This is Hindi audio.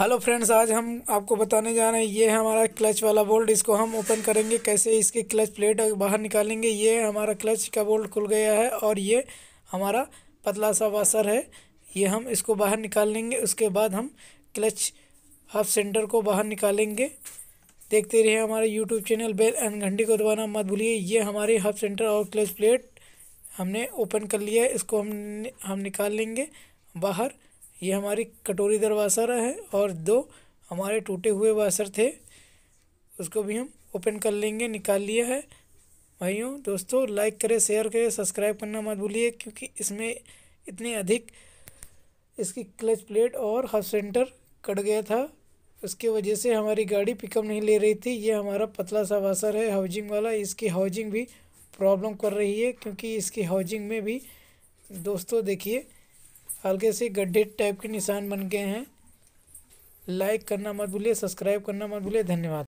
हेलो फ्रेंड्स आज हम आपको बताने जा रहे हैं ये है हमारा क्लच वाला बोल्ट इसको हम ओपन करेंगे कैसे इसकी क्लच प्लेट बाहर निकालेंगे ये हमारा क्लच का बोल्ट खुल गया है और ये हमारा पतला सा वासर है ये हम इसको बाहर निकाल लेंगे उसके बाद हम क्लच हाफ सेंटर को बाहर निकालेंगे देखते रहिए हमारे यूट्यूब चैनल बेल एंड घंटी को दबाना मत भूलिए ये हमारे हाफ सेंटर और क्लच प्लेट हमने ओपन कर लिया है इसको हम हम निकाल लेंगे बाहर ये हमारी कटोरी दरवासर है और दो हमारे टूटे हुए वासर थे उसको भी हम ओपन कर लेंगे निकाल लिया है भाइयों दोस्तों लाइक करें शेयर करें सब्सक्राइब करना मत भूलिए क्योंकि इसमें इतने अधिक इसकी क्लच प्लेट और हाफ सेंटर कट गया था उसकी वजह से हमारी गाड़ी पिकअप नहीं ले रही थी ये हमारा पतला सा वासर है हाउजिंग वाला इसकी हाउजिंग भी प्रॉब्लम कर रही है क्योंकि इसकी हाउजिंग में भी दोस्तों देखिए हल्के से गड्ढे टाइप के निशान बन गए हैं लाइक करना मत भूलिए सब्सक्राइब करना मत भूलिए धन्यवाद